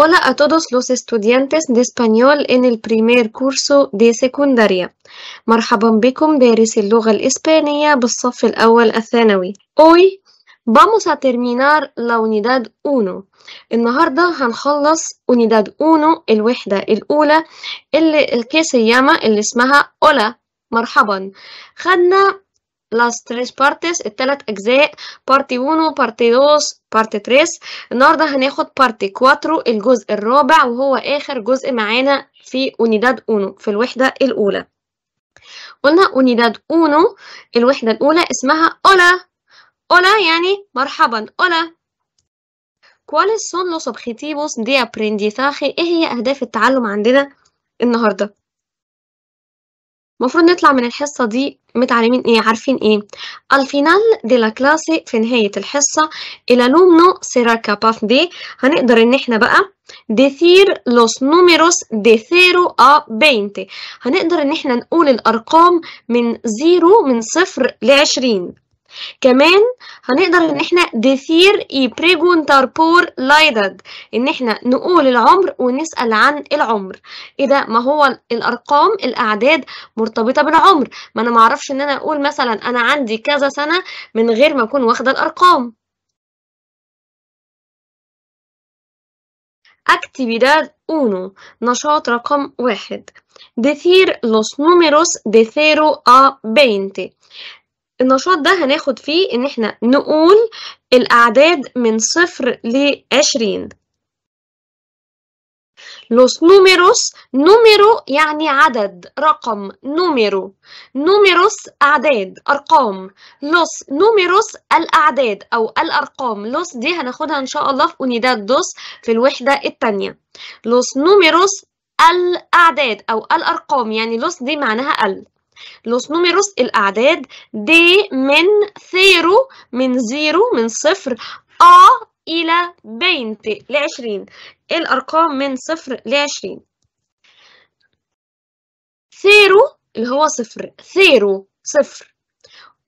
Hola a todos los estudiantes de español en el primer curso de secundaria. مرحبا بكم دارس el الإسبانية بالصف Awal الثانوي. Hoy vamos a terminar la unidad 1. terminar la unidad 1 el Ula, el que se llama el Ismaha, Hola مرحبا. خدنا las tres partes التلات أجزاء بارتي 1 بارتي 2 بارتي 3 النهاردة هناخد بارتي 4 الجزء الرابع وهو آخر جزء معانا في unidad 1 في الوحدة الأولى قلنا unidad 1 الوحدة الأولى اسمها hola hola يعني مرحبا hola ¿Cuáles son los objetivos de aprendizaje؟ إيه هي أهداف التعلم عندنا النهارده المفروض نطلع من الحصة دي متعلمين ايه عارفين ايه الفينال دي لا كلاسي في نهاية الحصة الى لومنو سيرا كاباف دي هنقدر ان احنا بقى ديثير لوس نوميروس دي ثيرو ا بينتي هنقدر ان احنا نقول الارقام من زيرو من صفر لعشرين كمان هنقدر ان احنا دثير اي تاربور لايدد ان احنا نقول العمر ونسأل عن العمر ايه ده ما هو الارقام الاعداد مرتبطة بالعمر ما انا معرفش ان انا اقول مثلا انا عندي كذا سنة من غير ما اكون واخدة الارقام اكتيفيداد اونو نشاط رقم واحد دثير لوس نوميروس دثيرو ا بينتي النشاط ده هناخد فيه ان احنا نقول الاعداد من صفر لعشرين لوس نوميروس نوميرو يعني عدد، رقم، نوميرو نوميروس أعداد، أرقام. لوس نوميروس الأعداد أو الأرقام. لوس دي هناخدها إن شاء الله في اونيداد دوس في الوحدة التانية. لوس نوميروس الأعداد أو الأرقام يعني لوس دي معناها ال. لوس نوميروس الأعداد دي من ثيرو من زيرو من صفر a إلى 20 لعشرين الأرقام من صفر لعشرين ثيرو اللي هو صفر ثيرو صفر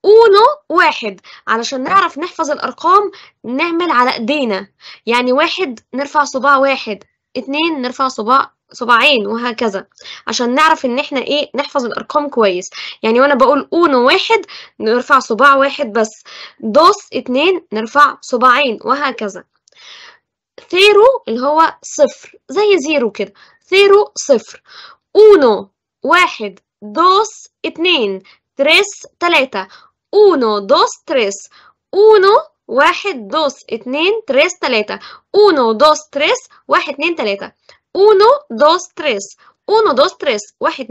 اونو واحد علشان نعرف نحفظ الأرقام نعمل على إيدينا يعني واحد نرفع صباع واحد اتنين نرفع صباع صباعين وهكذا عشان نعرف ان احنا ايه نحفظ الارقام كويس يعني وانا بقول اونو واحد نرفع صباع واحد بس دوس اتنين نرفع صباعين وهكذا ثيرو اللي هو صفر زي زيرو كده ثيرو صفر اونو واحد دوس اتنين تريس تلاتة اونو دوس تريس اونو واحد دوس اتنين تريس تلاتة اونو دوس تريس واحد اتنين تلاتة uno dos tres uno dos tres guáhit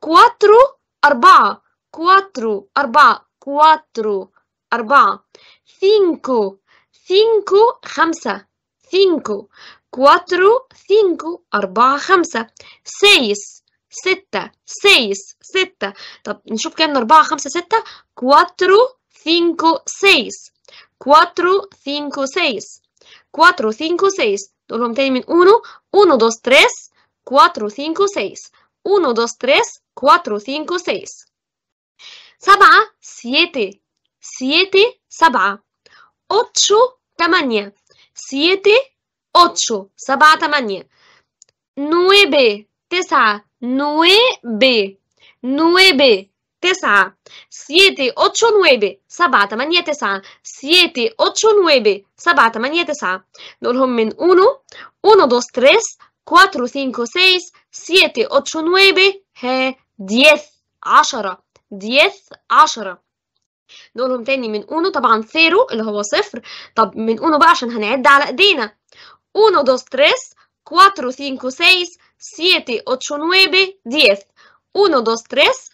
cuatro arba cuatro arba cuatro arba cinco cinco hamsa cinco cuatro cinco arba hamsa seis seta seis seta cuatro cinco seis cuatro cinco seis cuatro cinco seis um termin 1, 1, 2, 3, 4, 5, 6. 1, 2, 3, 4, 5, 6. سبعة siete siete سبعة ocho tamaña siete ocho سبعة tamaña nueve تسعة nueve nueve تسعة سيتة أوتشو نويبي سبعة تمانية تسعة سيتة أوتشو نويبي سبعة تمانية تسعة نقولهم من أونو أونو دوس تريس كواترو سينكو سيس سيتة أوتشو نويبي ها ديث عشرة ديث عشرة نقولهم تاني من أونو طبعا ثيرو اللي هو صفر طب من أونو بقى عشان هنعد على إيدينا أونو دوس تريس كواترو سينكو سيس سيتة أوتشو نويبي ديث أونو دوس تريس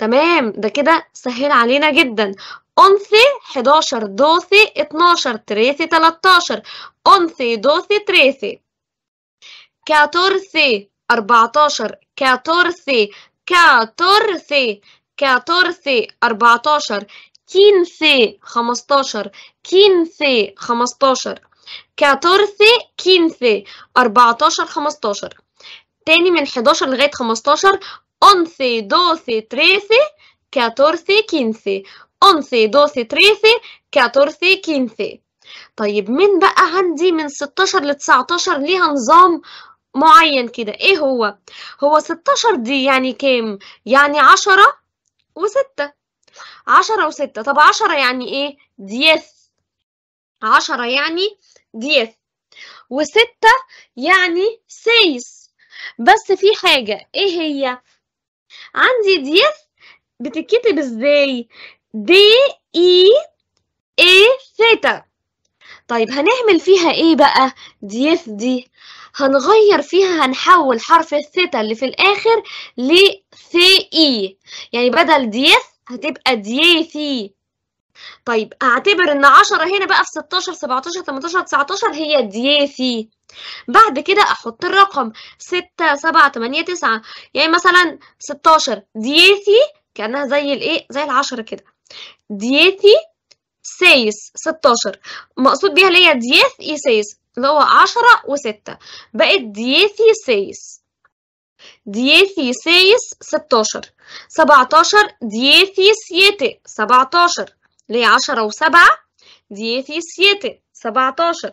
تمام ده كده سهل علينا جدا أنثي 11 دوثي 12 تريثي 13 أنثي دوثي تريثي كاتورثي 14 كاتورثي كاتورثي كاتورثي 14 كينثي 15 كينثي 15 كاتورثي كينثي 14 15 تاني من 11 لغاية 15 11, 12, 13, 14, 15 11, 12, 13, 14, 15 طيب مين بقى عندي من 16 ل 19 ليها نظام معين كده ايه هو هو 16 دي يعني كام يعني 10 و6 10 و6 طب 10 يعني ايه ديس 10 يعني ديس و6 يعني سيس بس في حاجة ايه هي عندي ديث بتتكتب ازاي دي اي اي ثيتا طيب هنعمل فيها ايه بقى ديث دي هنغير فيها هنحول حرف الثيتا اللي في الاخر لثي اي يعني بدل ديث هتبقى ديثي طيب اعتبر ان 10 هنا بقى في 16 17 18 19 هي دي سي بعد كده احط الرقم 6 7 8 9 يعني مثلا 16 دي سي كانها زي الايه زي ال10 كده دي سي سايس 16 مقصود بيها اللي هي دي دياث ايسايس اللي هو 10 و6 بقت دي دياثي سايس دياثي سيس 16 17 دياثي سيتي 17 اللي هي عشرة وسبعة ديثي سيتة سبعتاشر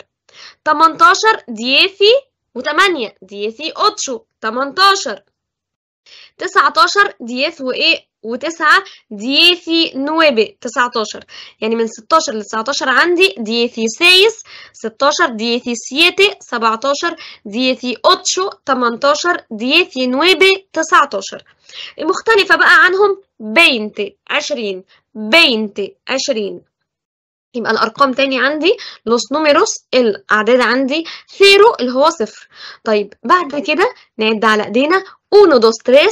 تمنتاشر ديثي وتمانية ديثي اوتشو تمنتاشر تسعتاشر ديث وايه وتسعة دياثي نوابي تسعتاشر يعني من ستاشر لتسعتاشر عندي ديثي سايس ستاشر ديثي سياتي سبعتاشر ديثي أوتشو تمنتاشر ديثي نوابي تسعتاشر المختلفة بقى عنهم بينتي عشرين بينتي عشرين يبقى الأرقام تاني عندي لوس نوميروس الأعداد عندي ثيرو اللي هو صفر طيب بعد كده نعد على إيدينا 1 2 3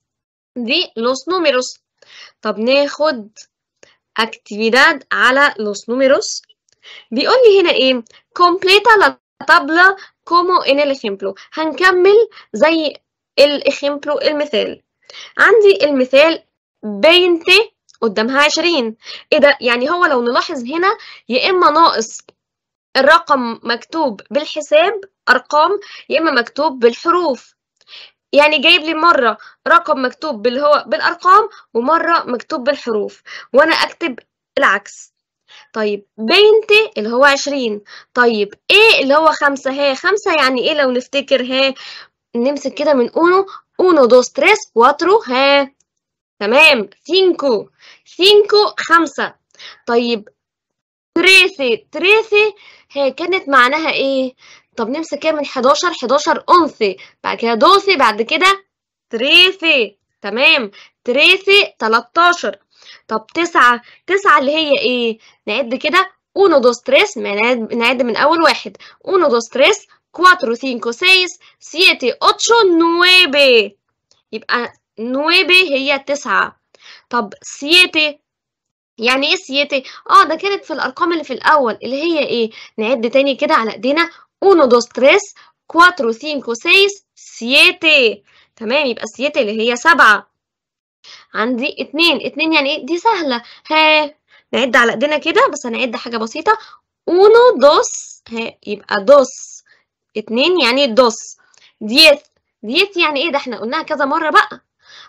دي los números طب ناخد actividad على los números بيقول لي هنا ايه completa la tabla como en el ejemplo هنكمل زي الإخمبلو المثال عندي المثال 20 قدامها 20 ايه ده يعني هو لو نلاحظ هنا يا اما ناقص الرقم مكتوب بالحساب ارقام يا اما مكتوب بالحروف يعني جايب لي مرة رقم مكتوب باللي هو بالأرقام ومرة مكتوب بالحروف وأنا أكتب العكس طيب بنت اللي هو عشرين طيب ايه اللي هو خمسة ها خمسة يعني ايه لو نفتكر ها نمسك كده من اونو اونو دوس تريس واترو ها تمام سينكو سينكو خمسة طيب تريسي تريسي هي كانت معناها ايه طب نمسك كده من 11 11 أنثي بعد كده دوثي بعد كده تريثي تمام تريثي 13 طب تسعة تسعة اللي هي ايه نعد كده uno dos tres نعد من أول واحد uno dos tres cuatro cinco seis siete ocho nueve يبقى نويبي هي تسعة طب siete يعني ايه siete اه ده كانت في الأرقام اللي في الأول اللي هي ايه نعد تاني كده على ايدينا 1 2 3 4 5 6 7 تمام يبقى 7 اللي هي 7 عندي 2 2 يعني ايه دي سهله ها نعد على ايدينا كده بس هنعد حاجه بسيطه 1 2 ها يبقى دوس 2 يعني دوس ديث ديث يعني ايه ده احنا قلناها كذا مره بقى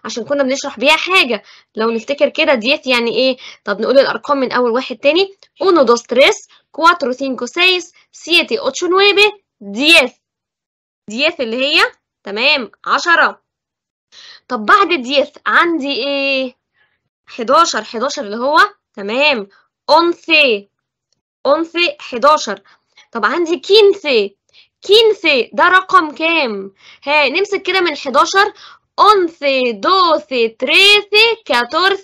عشان كنا بنشرح بيها حاجه لو نفتكر كده ديث يعني ايه طب نقول الارقام من اول واحد تاني 1 2 3 4 5 6 7 8 9 10 10 اللي هي تمام 10 طب بعد 10 عندي ايه 11 11 اللي هو تمام أنثي أنثي 11 طب عندي 15 15 ده رقم كام ها نمسك كده من 11 أنثي 12 13 14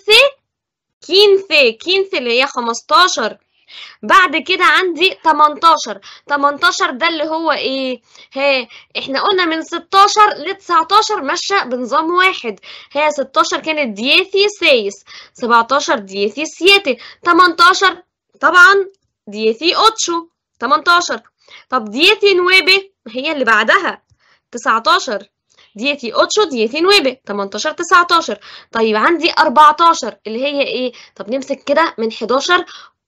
15 15 اللي هي 15 بعد كده عندي 18 18 ده اللي هو ايه ها احنا قلنا من 16 ل 19 ماشيه بنظام واحد هي 16 كانت دياثي سايس 17 دياثي سياتي 18 طبعا دياثي اوتشو 18 طب دياثي نوابي هي اللي بعدها 19 ديتي اوتشو ديتي نويبه 18 19 طيب عندي 14 اللي هي ايه طب نمسك كده من 11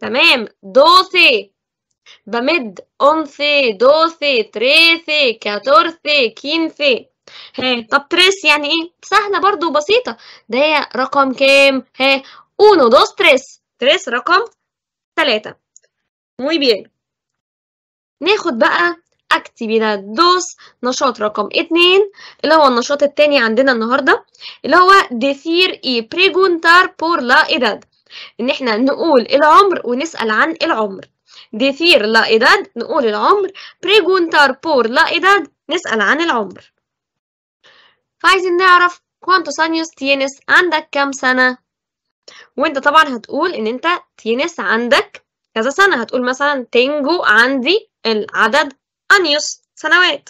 تمام دوسي بمد أونسي دوسي تريسي كاتورسي كينسي ها طب تريس يعني ايه سهلة برضو وبسيطة ده رقم كام ها اونو دوس تريس تريس رقم تلاتة موي بيان ناخد بقى اكتيفيداد دوس نشاط رقم اتنين اللي هو النشاط التاني عندنا النهاردة اللي هو decir اي بريجونتار بور لا إداد ان احنا نقول العمر ونسال عن العمر ديثير لا اداد نقول العمر preguntar بور لا اداد نسال عن العمر فعايزين نعرف كوانتو سانيوس تينس عندك كام سنه وانت طبعا هتقول ان انت تينس عندك كذا سنه هتقول مثلا تينجو عندي العدد انيوس سنوات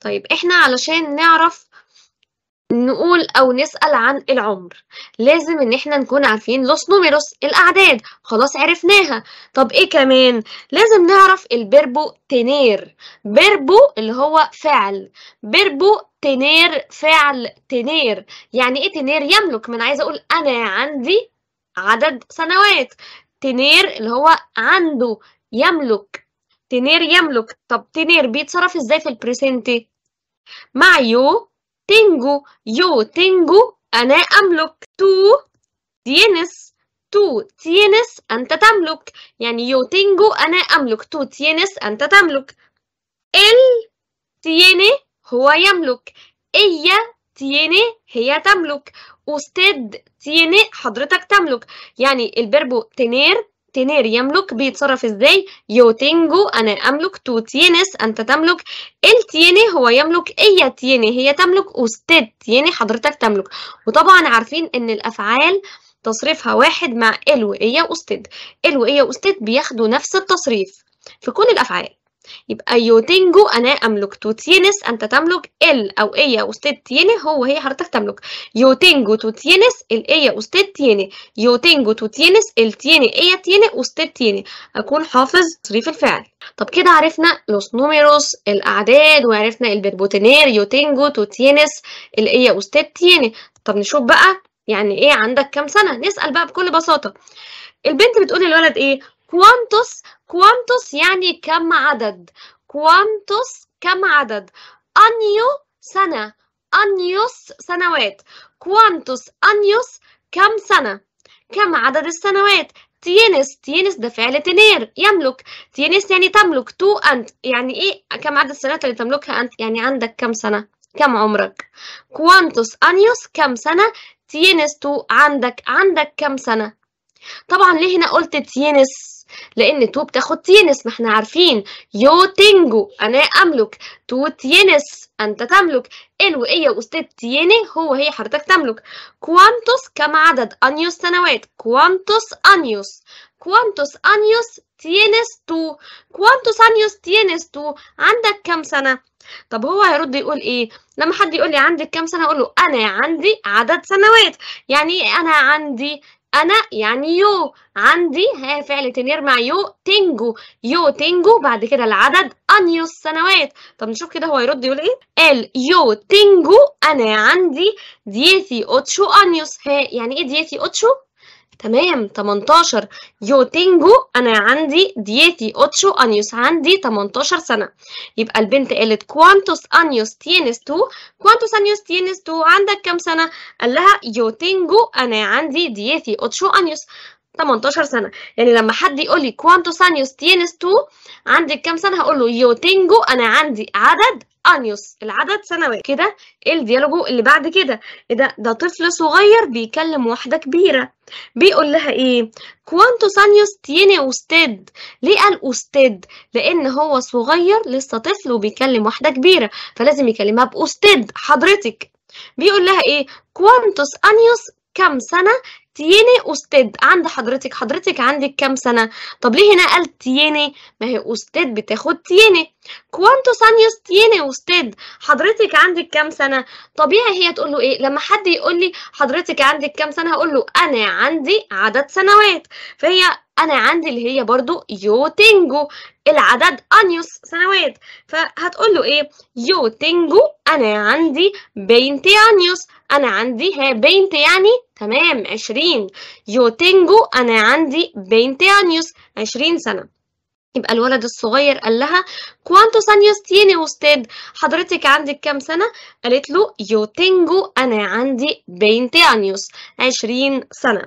طيب احنا علشان نعرف نقول او نسال عن العمر لازم ان احنا نكون عارفين لوس نوميروس الاعداد خلاص عرفناها طب ايه كمان لازم نعرف البربو تنير بربو اللي هو فعل بربو تنير فعل تنير يعني ايه تنير يملك من عايزه اقول انا عندي عدد سنوات تنير اللي هو عنده يملك تنير يملك طب تنير بيتصرف ازاي في البريسنتي مع يو تينجو يو تينجو أنا أملك تو تينس تو تينس أنت تملك يعني يو تينجو أنا أملك تو تينس أنت تملك ال تيني هو يملك إيا تيني هي تملك أستاذ تيني حضرتك تملك يعني البربو تنير تنير يملك بيتصرف ازاي يو تينجو انا املك تو تينس انت تملك التيني هو يملك اي تيني هي تملك وستد تيني حضرتك تملك وطبعا عارفين ان الافعال تصريفها واحد مع الو ايه واستد الو ايه واستد بياخدوا نفس التصريف في كل الافعال يبقى يوتنجو أنا أملك توتينس أنت تملك ال أو إيا إيه وستيد تيني هو هي حضرتك تملك تو توتينس ال إيا إيه وستيد تيني تو توتينس ال تيني إيا إيه تيني وستيد تيني أكون حافظ تصريف الفعل طب كده عرفنا لوس نوميروس الأعداد وعرفنا البربوتينير تو توتينس ال إيا وستيد تيني طب نشوف بقى يعني إيه عندك كام سنة نسأل بقى بكل بساطة البنت بتقول للولد إيه كوانتوس كوانتوس يعني كم عدد كوانتوس كم عدد أنيو سنة أنيوس سنوات كوانتوس أنيوس كم سنة كم عدد السنوات تينس تينس ده فعل تنير يملك تينس يعني تملك تو أنت يعني إيه كم عدد السنوات اللي تملكها أنت يعني عندك كم سنة كم عمرك كوانتوس أنيوس كم سنة تينس تو عندك عندك كم سنة طبعا ليه هنا قلت تينس لان تو بتاخد تينس ما احنا عارفين يو تينجو انا املك تو تينس انت تملك ال وايه واستاذ تيني هو هي حضرتك تملك كوانتوس كم عدد انيوس سنوات كوانتوس انيوس كوانتوس انيوس تينس تو كوانتوس انيوس تينس تو عندك كم سنه طب هو هيرد يقول ايه لما حد يقول لي عندك كام سنه اقول له انا عندي عدد سنوات يعني إيه انا عندي أنا يعني يو عندي ها فعل تنير مع يو تنجو يو تنجو بعد كده العدد أنيوس سنوات طب نشوف كده هو يرد يقول إيه قال يو تنجو أنا عندي ديثي أوتشو أنيوس ها يعني إيه ديثي أوتشو تمام 18 يو تينجو انا عندي ديتي اوتشو انيوس عندي 18 سنه يبقى البنت قالت كوانتوس انيوس تينس تو كوانتوس انيوس تينس تو عندك كام سنه قال لها يو تينجو انا عندي ديتي اوتشو انيوس 18 سنة يعني لما حد يقول لي كوانتوس انيوس تينس تو عندك كام سنة هقول له يو أنا عندي عدد انيوس العدد سنوات كده إيه الديالوجو اللي بعد كده إيه ده ده طفل صغير بيكلم واحدة كبيرة بيقول لها ايه كوانتوس انيوس تيني أستاذ ليه قال أستاذ لأن هو صغير لسه طفل وبيكلم واحدة كبيرة فلازم يكلمها بأستاذ حضرتك بيقول لها ايه كوانتوس انيوس كام سنة تياني أستاذ عند حضرتك حضرتك عندك كام سنة طب ليه هنا قال تياني ما هي أستاذ بتاخد تياني كوانتو سانيوس تياني أستاذ حضرتك عندك كام سنة طبيعي هي تقول له إيه لما حد يقول لي حضرتك عندك كام سنة هقول له أنا عندي عدد سنوات فهي انا عندي اللي هي برضو تينجو العدد انيوس سنوات فهتقول له ايه يو تينجو انا عندي بينتي انيوس انا عندي ها بينتي يعني تمام عشرين يو تينجو انا عندي بينتي انيوس عشرين سنة يبقى الولد الصغير قال لها كوانتو سانيوس تيني وستاد حضرتك عندك كام سنة قالت له يو تينجو أنا عندي بينتي أنيوس عشرين سنة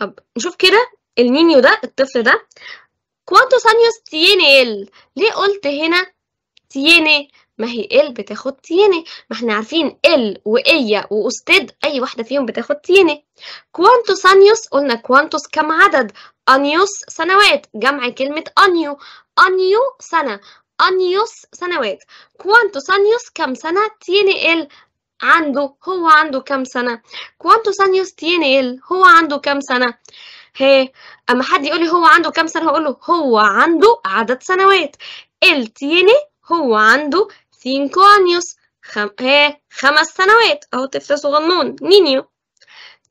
طب نشوف كده النينيو ده الطفل ده كوانتوس انيوس تيني ال ليه قلت هنا تيني ما هي ال بتاخد تيني ما احنا عارفين ال وإيا وأستاذ أي واحدة فيهم بتاخد تيني كوانتوس انيوس قلنا كوانتوس كم عدد انيوس سنوات جمع كلمة انيو انيو سنة انيوس سنوات كوانتوس انيوس كم سنة تيني ال عنده هو عنده كم سنة كوانتوس انيوس تيني ال هو عنده كم سنة هي اما حد يقول لي هو عنده كام سنه هقول له هو عنده عدد سنوات ال تيني هو عنده سينكو انيوس خم... هي خمس سنوات اهو طفل صغنون نينيو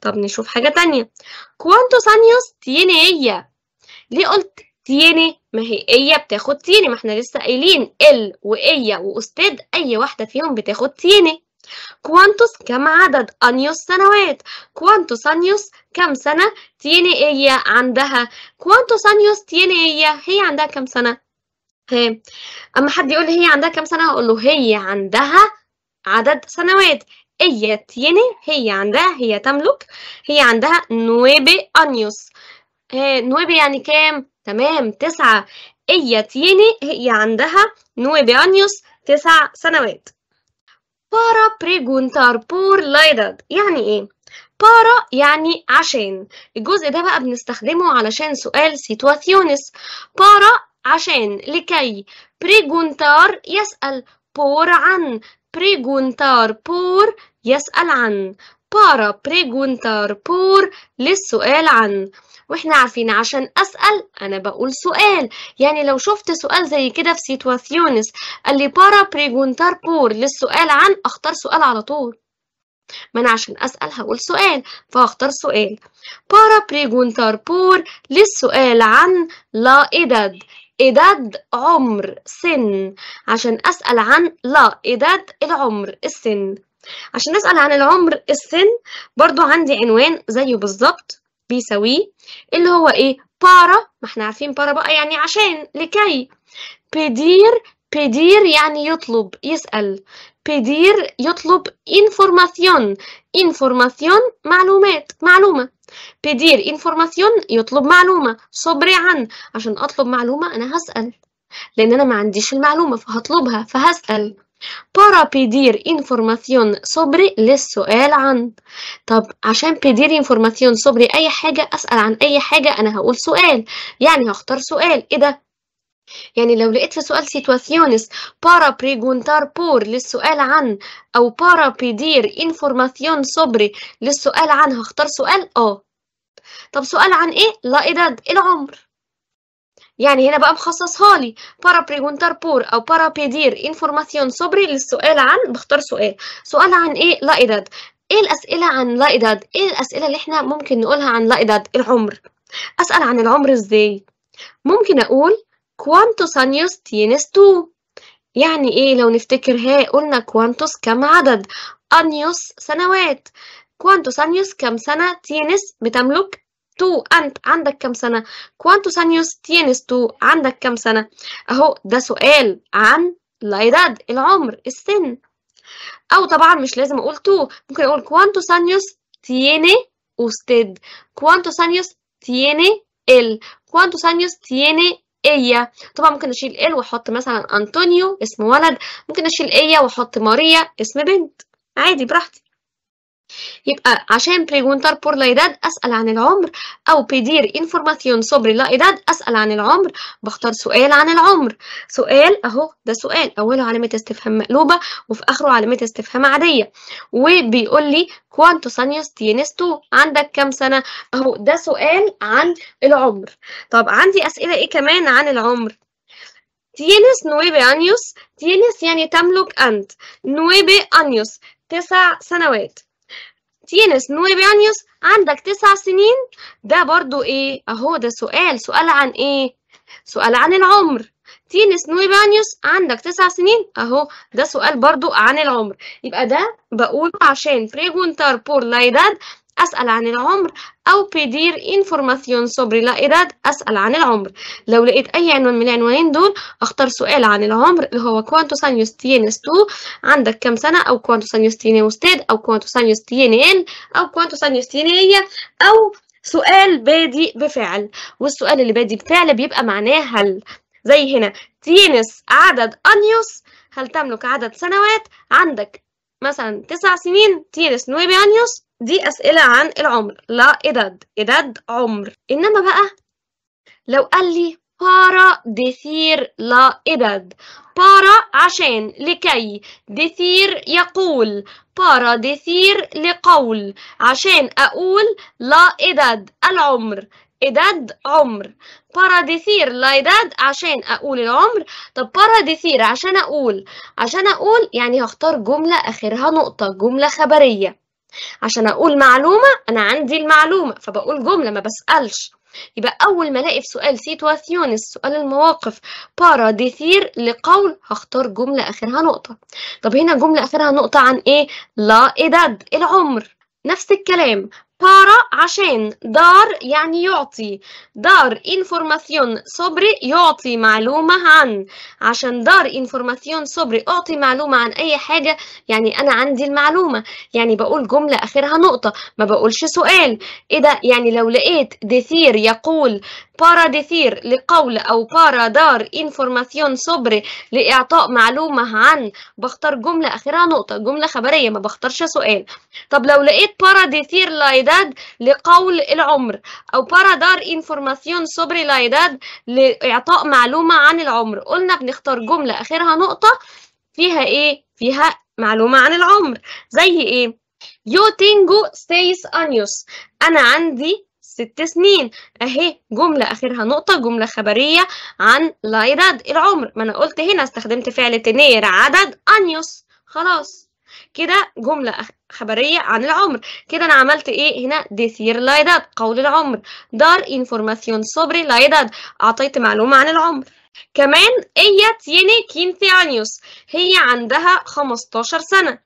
طب نشوف حاجه تانية كوانتو سانيوس تيني هي ليه قلت تيني ما هي ايه بتاخد تيني ما احنا لسه قايلين ال وايه واستاذ اي واحده فيهم بتاخد تيني كوانتوس كم عدد أنيوس سنوات كوانتوس أنيوس كم سنة تيني تينيئية عندها كوانتوس أنيوس تينيئية هي عندها كم سنة هي. أما حد يقول هي عندها كم سنة أقول له هي عندها عدد سنوات هي تيني هي عندها هي تملك هي عندها نويبي أنيوس نويبي يعني كام تمام تسعة هي تيني هي عندها نويبي أنيوس تسع سنوات Para preguntar por la يعني إيه؟ para يعني عشان الجزء ده بقى بنستخدمه علشان سؤال situaciones para عشان لكي preguntar يسأل por عن preguntar por يسأل عن بارا بريغونتر بور للسؤال عن واحنا عارفين عشان اسال انا بقول سؤال يعني لو شفت سؤال زي كده في سيتواسيونس قال لي بارا بريغونتر بور للسؤال عن اختار سؤال على طول ما انا عشان اسال هقول سؤال فاختار سؤال بارا بريغونتر بور للسؤال عن لا edad إداد عمر سن عشان أسأل عن لا إداد العمر السن عشان نسأل عن العمر السن برضو عندي عنوان زيه بالظبط بيساويه اللي هو ايه بارا ما احنا عارفين بارا بقى يعني عشان لكي بيدير بيدير يعني يطلب يسأل بيدير يطلب انفورماسيون انفورماسيون معلومات معلومة بيدير انفورماسيون يطلب معلومة صبري عن عشان أطلب معلومة أنا هسأل لأن أنا ما عنديش المعلومة فهطلبها فهسأل para pedir información sobre للسؤال عن طب عشان pedir información sobre أي حاجة أسأل عن أي حاجة أنا هقول سؤال يعني هختار سؤال إيه ده؟ يعني لو لقيت في سؤال situaciones para preguntar por للسؤال عن أو para pedir información sobre للسؤال عن هختار سؤال آه طب سؤال عن إيه؟ لا إداد العمر يعني هنا بقى مخصصها لي para preguntar por او para pedir información sobre للسؤال عن بختار سؤال سؤال عن ايه لا ايداد ايه الأسئلة عن لا ايداد ايه الأسئلة اللي احنا ممكن نقولها عن لا ايداد العمر أسأل عن العمر ازاي ممكن أقول كوانتوس años tienes tú يعني ايه لو نفتكر ها قلنا كوانتوس كم عدد انيوس سنوات كوانتوس años كم سنة تينس بتملك تو أنت عندك كم سنة؟ كوانتوس أنيوس تينس تو عندك كم سنة؟ أهو ده سؤال عن العداد العمر السن أو طبعا مش لازم أقول تو ممكن أقول كوانتوس أنيوس تيني أستد كوانتوس أنيوس تيني ال كوانتوس أنيوس تيني إيا طبعا ممكن أشيل ال وأحط مثلا أنطونيو اسم ولد ممكن أشيل إيا وأحط ماريا اسم بنت عادي براحتي يبقى عشان preguntar por la edad أسأل عن العمر أو pedir إنفورماسيون sobre la edad أسأل عن العمر بختار سؤال عن العمر سؤال أهو ده سؤال أوله علامة استفهام مقلوبة وفي آخره علامة استفهام عادية وبيقول لي كوانتو سانيوس tienes تو عندك كام سنة أهو ده سؤال عن العمر طب عندي أسئلة إيه كمان عن العمر تينس نويبي أنيوس تينس يعني تملك أنت نويبي أنيوس تسع سنوات تينس نوري بيانيوس عندك تسع سنين ده برضو ايه اهو ده سؤال سؤال عن ايه سؤال عن العمر تينس نويبانيوس عندك تسع سنين اهو ده سؤال برضو عن العمر يبقى ده بقوله عشان preguntar بور لايداد أسأل عن العمر أو بيدير إنفورماسيون سوبري لا إراد أسأل عن العمر لو لقيت أي عنوان من العنوانين دول أختار سؤال عن العمر اللي هو كوانتو سانيوس تيينيس تو عندك كام سنة أو كوانتو سانيوس tiene تيد أو كوانتو سانيوس tiene él أو كوانتو سانيوس tiene ella أو سؤال بادئ بفعل والسؤال اللي بادئ بفعل بيبقى معناه هل زي هنا تيينيس عدد أنيوس هل تملك عدد سنوات عندك مثلا تسع سنين تيينيس نويبي أنيوس دي أسئلة عن العمر لا إداد إداد عمر إنما بقى لو قال لي بارا دثير لا إداد بارا عشان لكي دثير يقول بارا دثير لقول عشان أقول لا إداد العمر إداد عمر باراديثير لا إداد عشان أقول العمر طب باراديثير عشان أقول عشان أقول يعني هختار جملة آخرها نقطة جملة خبرية عشان اقول معلومه انا عندي المعلومه فبقول جمله ما بسالش يبقى اول ما الاقي في سؤال سيتواسيون سؤال المواقف بارا ديثير لقول هختار جمله اخرها نقطه طب هنا جمله اخرها نقطه عن ايه لا اداد العمر نفس الكلام بارا عشان دار يعني يعطي دار انفورماسيون صبري يعطي معلومة عن عشان دار انفورماسيون صبري أعطي معلومة عن أي حاجة يعني أنا عندي المعلومة يعني بقول جملة آخرها نقطة ما بقولش سؤال إيه ده يعني لو لقيت دثير يقول بارا دثير لقول أو بارا دار انفورماسيون صبري لإعطاء معلومة عن بختار جملة آخرها نقطة جملة خبرية ما بختارش سؤال طب لو لقيت بارا دثير لايدا edad لقول العمر أو para dar información sobre la edad لإعطاء معلومة عن العمر قلنا بنختار جملة آخرها نقطة فيها إيه؟ فيها معلومة عن العمر زي إيه؟ Yo tengo seis años أنا عندي ست سنين اهي جملة اخرها نقطة جملة خبرية عن لايراد العمر ما انا قلت هنا استخدمت فعل تنير عدد انيوس خلاص كده جملة خبرية عن العمر كده أنا عملت إيه هنا ديسير لايداد قول العمر دار انفورماسيون صبري لايداد أعطيت معلومة عن العمر كمان هي تيني كينتي عنيوس هي عندها 15 سنة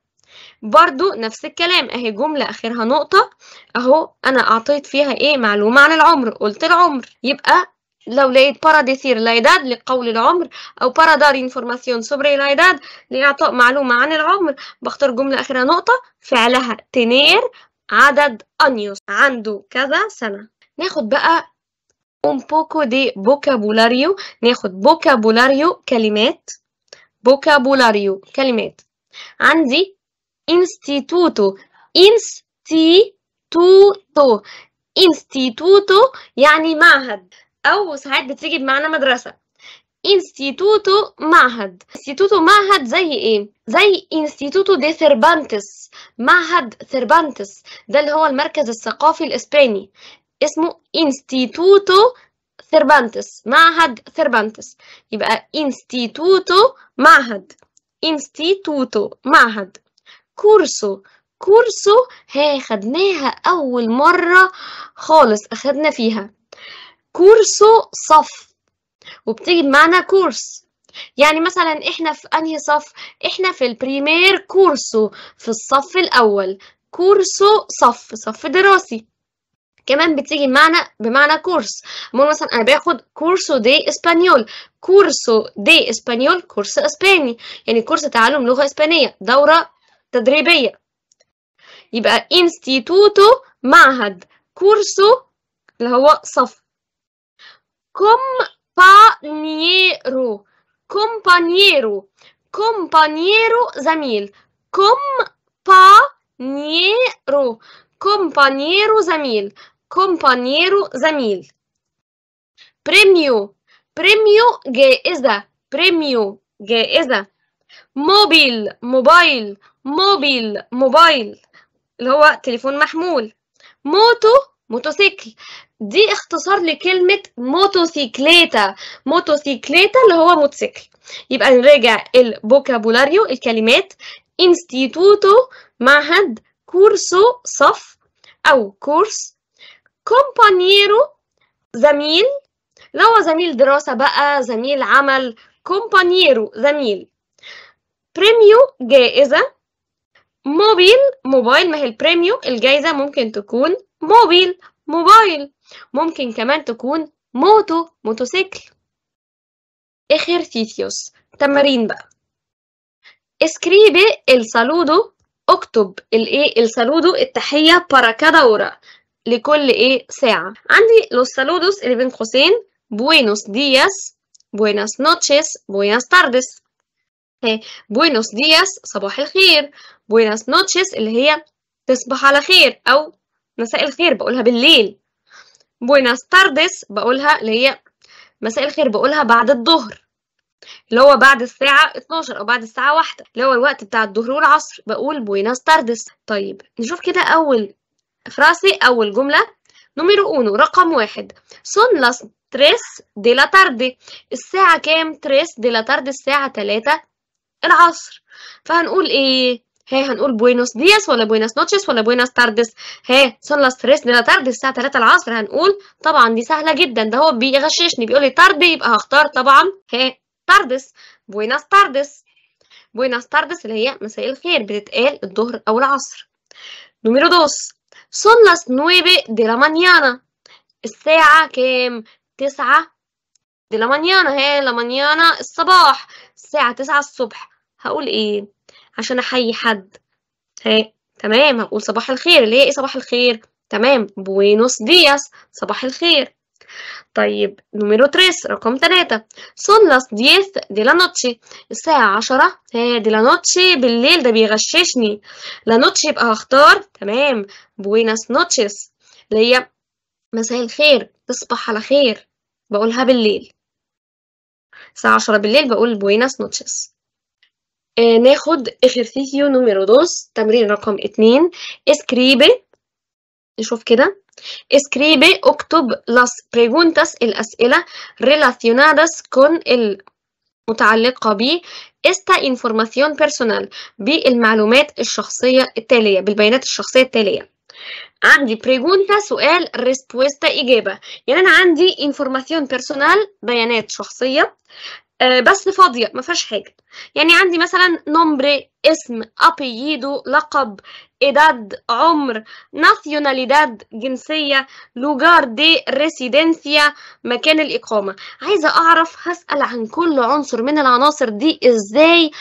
برضو نفس الكلام اهي جملة اخرها نقطة اهو انا اعطيت فيها ايه معلومة عن العمر قلت العمر يبقى لقيت باراديسير لايداد لقول العمر أو بارادار انفورماسيون سوبري لايداد لإعطاء معلومة عن العمر بختار جملة أخيرة نقطة فعلها تنير عدد أنيوس عنده كذا سنة ناخد بقى اون بوكو دي بوكابولاريو ناخد بوكابولاريو كلمات بوكابولاريو كلمات عندي انستيتوتو انستيتوتو انستيتوتو يعني معهد أو ساعات بتيجي بمعنى مدرسة انستيتوتو معهد انستيتوتو معهد زي ايه زي انستيتوتو دي سيربانتس معهد سيربانتس ده اللي هو المركز الثقافي الاسباني اسمه انستيتوتو سيربانتس معهد سيربانتس يبقى انستيتوتو معهد انستيتوتو معهد كورسو كورسو هي خدناها اول مره خالص اخدنا فيها كورسو صف وبتيجي بمعنى كورس يعني مثلا احنا في انهي صف احنا في البريمير كورسو في الصف الاول كورسو صف صف دراسي كمان بتيجي بمعنى بمعنى كورس مثلا انا باخد كورسو دي اسبانيول كورسو دي اسبانيول كورس اسباني يعني كورس تعلم لغه اسبانيه دوره تدريبيه يبقى انستيتوتو معهد كورسو اللي هو صف كومبانييرو كومبانييرو كومبانييرو زميل كومبانييرو كومبانييرو زميل كومبانييرو زميل بريميو بريميو جائزة بريميو جائزة موبيل موبايل موبيل موبايل اللي هو تليفون محمول موتو موتوسيكل دي اختصار لكلمة موتوسيكليتا موتوسيكليتا اللي هو موتوسيكل يبقى نراجع البوكابولاريو الكلمات انستيتوتو معهد كورسو صف أو كورس كومبانيرو زميل لو زميل دراسة بقى زميل عمل كومبانيرو زميل بريميو جائزة موبيل موبايل ما هي البريميو الجائزة ممكن تكون موبيل موبايل ممكن كمان تكون موتو موتوسيكل ejercicios تمارين بقى اسكريبي السالودو اكتب الايه السالودو التحيه باراكادورا لكل ايه ساعه عندي los سالودوس اللي بين قوسين بوينوس دياس buenas نوتشيس buenas تاردس بوينوس دياس صباح الخير buenas نوتشيس اللي هي تصبح على خير او مساء الخير بقولها بالليل buenas tardes بقولها اللي هي مساء الخير بقولها بعد الظهر اللي هو بعد الساعة 12 أو بعد الساعة واحدة اللي هو الوقت بتاع الظهر والعصر بقول بويناس تاردس طيب نشوف كده أول فراسي أول جملة نمرو أونو رقم واحد سون لاس تريس دي لا تاردي الساعة كام تريس دي لا تاردي الساعة تلاتة العصر فهنقول إيه ها هنقول بوينوس دياس ولا بوينوس نوتشس ولا بوينوس تاردس ها سون لاس تريس لا تاردس الساعه 3 العصر هنقول طبعا دي سهله جدا ده هو بيغششني بيقول لي تارد يبقى هختار طبعا ها تاردس بوينوس تاردس بوينوس تاردس اللي هي مساء الخير بتتقال الظهر او العصر نوميرو دوس son نويبي nueve de la الساعة كام؟ تسعة دي لا مانيانا هي لا مانيانا الصباح الساعة تسعة الصبح هقول ايه؟ عشان احيي حد هي. تمام هقول صباح الخير اللي هي ايه صباح الخير تمام بوينوس دياس صباح الخير طيب نمرو تريس رقم تلاتة son las دي لا نوتشي الساعة عشرة هي دي لا نوتشي بالليل ده بيغششني لا نوتشي يبقى هختار تمام بوينوس نوتشيس اللي هي مساء الخير تصبح على خير بقولها بالليل الساعة عشرة بالليل بقول بوينوس نوتشيس ناخد اخرسيسيو نمرو دوس تمرين رقم اتنين اسكريبي نشوف كده اسكريبي اكتب لاس preguntas الأسئلة ريلاسيوناداس كون el متعلقة ب استا انفورماسيون بيرسونال بالمعلومات الشخصية التالية بالبيانات الشخصية التالية عندي بريجونتا سؤال ريسبوستا إجابة يعني أنا عندي انفورماسيون بيرسونال بيانات شخصية آه، بس فاضيه ما فيهاش حاجه يعني عندي مثلا نمبري اسم ابييدو لقب اداد عمر ناسيوناليداد جنسيه لوجار دي ريسيدنسيا مكان الاقامه عايزه اعرف هسال عن كل عنصر من العناصر دي ازاي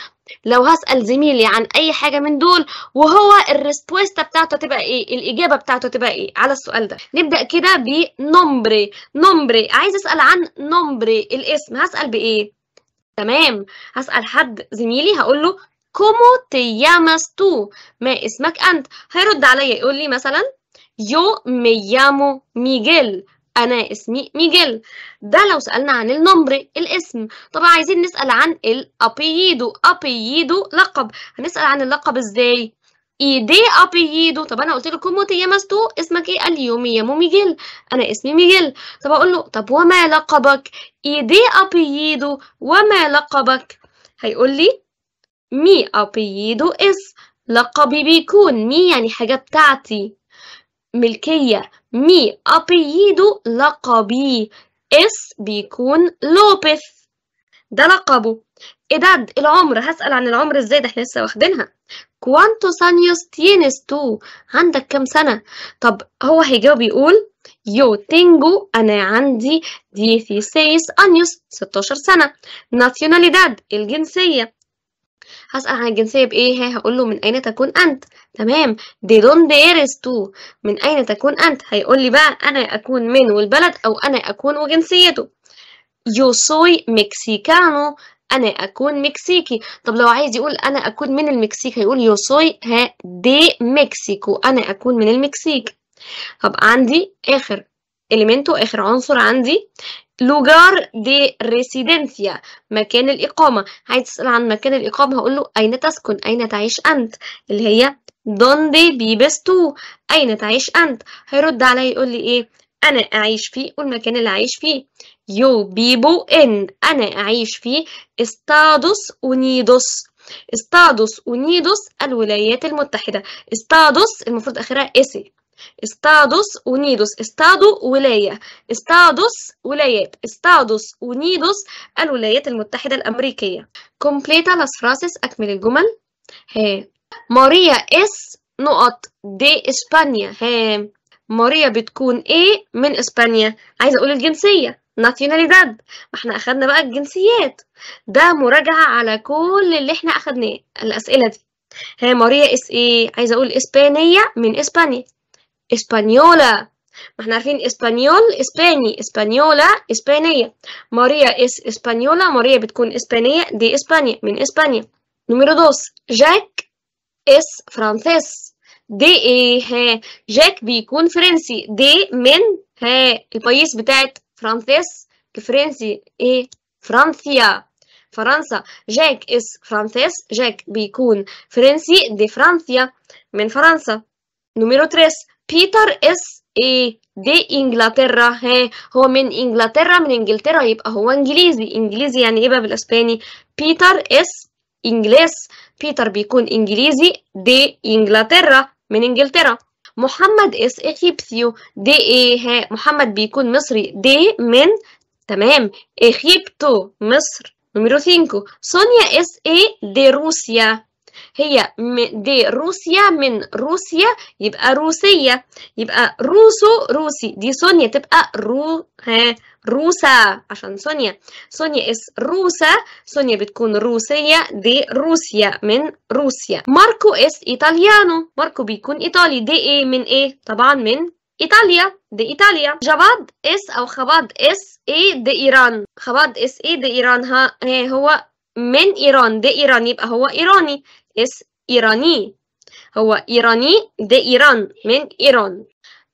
لو هسال زميلي عن اي حاجه من دول وهو الريسبويستا بتاعته تبقى ايه الاجابه بتاعته تبقى ايه على السؤال ده نبدا كده بنمبري نمبري عايز اسال عن نمبري الاسم هسال بايه تمام هسأل حد زميلي هقول له كومو تي تو ما اسمك أنت هيرد عليا يقول لي مثلا يو ميامو ميجيل أنا اسمي ميجيل ده لو سألنا عن النمر الاسم طب عايزين نسأل عن الأبييدو أبييدو لقب هنسأل عن اللقب إزاي دي ابييدو طب انا قلت له كومو تيمستو اسمك ايه قال لي مو ميجيل انا اسمي ميجيل طب اقول له طب وما لقبك دي ابييدو وما لقبك هيقول لي مي ابييدو اس لقبي بيكون مي يعني حاجه بتاعتي ملكيه مي ابييدو لقبي اس بيكون لوبيث ده لقبه إداد إيه العمر هسأل عن العمر إزاي ده إحنا لسه واخدينها كوانتو سانيوس تينس تو عندك كام سنة طب هو هيجاوب يقول يو تينجو أنا عندي سيس أنيوس 16 سنة ناسيوناليداد الجنسية هسأل عن الجنسية بإيه؟ هقول له من أين تكون أنت؟ تمام دي دون ديرس تو من أين تكون أنت؟ هيقول لي بقى أنا أكون من والبلد أو أنا أكون وجنسيته يو سوي مكسيكانو أنا أكون مكسيكي طب لو عايز يقول أنا أكون من المكسيك هيقول يو سوي ها دي مكسيكو أنا أكون من المكسيك طب عندي آخر إليمنتو آخر عنصر عندي لوجار دي ريسيدنسيا مكان الإقامة عايز تسأل عن مكان الإقامة هقول له أين تسكن أين تعيش أنت اللي هي دوندي بيبستو أين تعيش أنت هيرد عليا يقول لي إيه أنا أعيش فيه والمكان اللي أعيش فيه يو بيبو إن أنا أعيش فيه استادوس ونيدوس استادوس ونيدوس الولايات المتحدة استادوس المفروض آخرها اسي استادوس ونيدوس استادو ولاية استادوس ولايات استادوس ونيدوس الولايات المتحدة الأمريكية كومبليتا لاس فراسس أكمل الجمل ها ماريا اس نقط دي إسبانيا ها ماريا بتكون ايه من اسبانيا عايزه اقول الجنسيه ناتيوناليداد ما احنا اخدنا بقى الجنسيات ده مراجعه على كل اللي احنا اخدناه الاسئله دي هي ماريا اس ايه عايزه اقول اسبانيه من اسبانيا اسبانيولا ما احنا عارفين اسبانيول اسباني اسبانيولا اسبانيه ماريا اس اسبانيولا ماريا بتكون اسبانيه دي اسبانيا من اسبانيا نمرو دوس جاك اس فرانسيس دي ايه ها جاك بيكون فرنسي دي من ها البايس بتاعت فرانسيس فرنسي ايه فرانسيا فرنسا جاك اس فرانسيس جاك بيكون فرنسي دي فرانسيا من فرنسا نوميرو تريس بيتر اس ايه دي انجلترا ها هو من انجلترا من انجلترا يبقى هو انجليزي انجليزي يعني ايه بقى بالاسباني بيتر اس انجليز بيتر بيكون انجليزي دي انجلترا من إنجلترا محمد إس إخيبثيو دي إيه محمد بيكون مصري دي من تمام إخيبتو مصر نمرو 5 سونيا إس اي دي روسيا هي دي روسيا من روسيا يبقى روسية يبقى روسو روسي دي سونيا تبقى رو ها روسا عشان سونيا سونيا اس روسا سونيا بتكون روسية دي روسيا من روسيا ماركو اس ايطاليانو ماركو بيكون ايطالي دي ايه من ايه طبعا من ايطاليا دي ايطاليا جباد اس او خباد اس ايه دي ايران خباد اس ايه دي ايران ها إيه هو من ايران دي ايران يبقى هو ايراني اس إيراني هو إيراني دي إيران من إيران